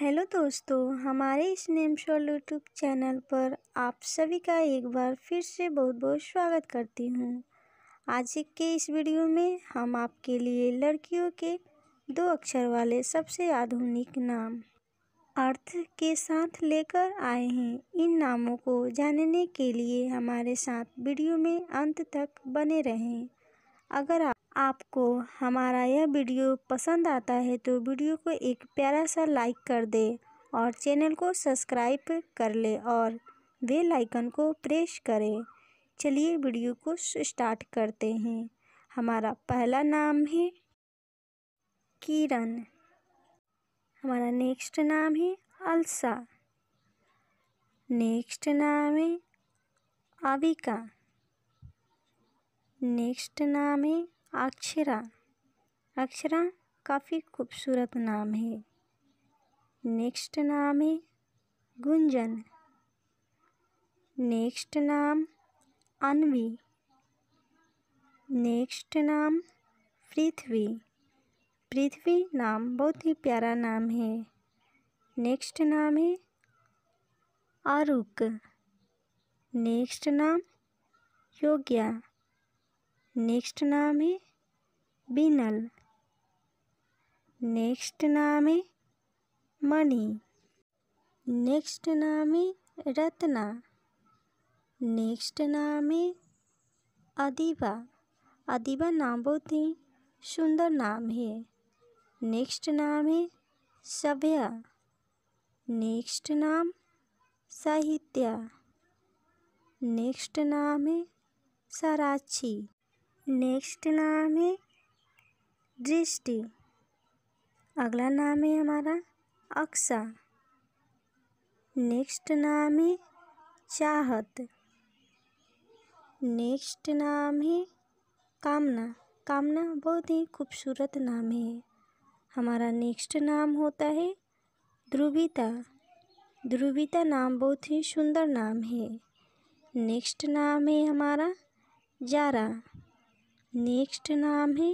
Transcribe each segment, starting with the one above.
hello दोस्तों हमारे इस नेम शॉल यूट्यूब चैनल पर आप सभी का एक बार फिर से बहुत बहुत स्वागत करती हूँ आज के इस वीडियो में हम आपके लिए लड़कियों के दो अक्षर वाले सबसे आधुनिक नाम अर्थ के साथ लेकर आए हैं इन नामों को जानने के लिए हमारे साथ वीडियो में अंत तक बने रहें अगर आप आपको हमारा यह वीडियो पसंद आता है तो वीडियो को एक प्यारा सा लाइक कर दे और चैनल को सब्सक्राइब कर ले और बेल आइकन को प्रेस करें चलिए वीडियो को स्टार्ट करते हैं हमारा पहला नाम है किरण हमारा नेक्स्ट नाम है अलसा नेक्स्ट नाम है अविका नेक्स्ट नाम है अक्षरा अक्षरा काफ़ी खूबसूरत नाम है नेक्स्ट नाम है गुंजन नेक्स्ट नाम अनवी नेक्स्ट नाम पृथ्वी पृथ्वी नाम बहुत ही प्यारा नाम है नेक्स्ट नाम है आरुक नेक्स्ट नाम योग्या नेक्स्ट नाम है बिनल नेक्स्ट नाम है मणि नेक्स्ट नाम है रत्ना नेक्स्ट नाम है अदीबा अदीबा नाम बहुत ही सुंदर नाम है नेक्स्ट नाम है सभ्या नेक्स्ट नाम साहित्य नेक्स्ट नाम है सराक्षी नेक्स्ट नाम है दृष्टि अगला नाम है हमारा अक्सा नेक्स्ट नाम है चाहत नेक्स्ट नाम है कामना कामना बहुत ही खूबसूरत नाम है हमारा नेक्स्ट नाम होता है ध्रुविता ध्रुविता नाम बहुत ही सुंदर नाम है नेक्स्ट नाम है हमारा जारा नेक्स्ट नाम है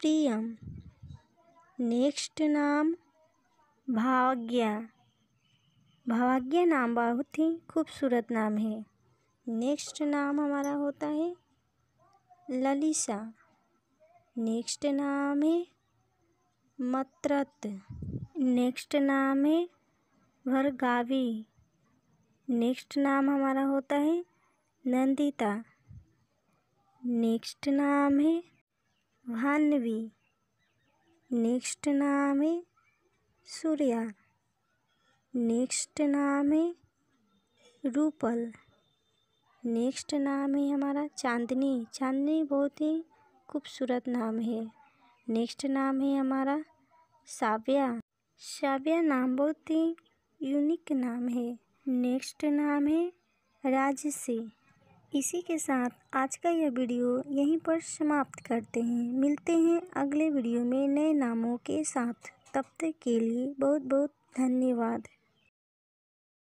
प्रियम नेक्स्ट नाम भाग्या भाग्या नाम बहुत ही खूबसूरत नाम है नेक्स्ट नाम हमारा होता है ललिसा नेक्स्ट नाम है मत्रत नेक्स्ट नाम है भरगावी नेक्स्ट नाम हमारा होता है नंदिता नेक्स्ट नाम है भानवी नेक्स्ट नाम है सूर्या नेक्स्ट नाम है रूपल नेक्स्ट नाम है हमारा चांदनी चांदनी बहुत ही खूबसूरत नाम है नेक्स्ट नाम है हमारा साबिया साबिया नाम बहुत ही यूनिक नाम है नेक्स्ट नाम है राजसी इसी के साथ आज का यह वीडियो यहीं पर समाप्त करते हैं मिलते हैं अगले वीडियो में नए नामों के साथ तब तक के लिए बहुत बहुत धन्यवाद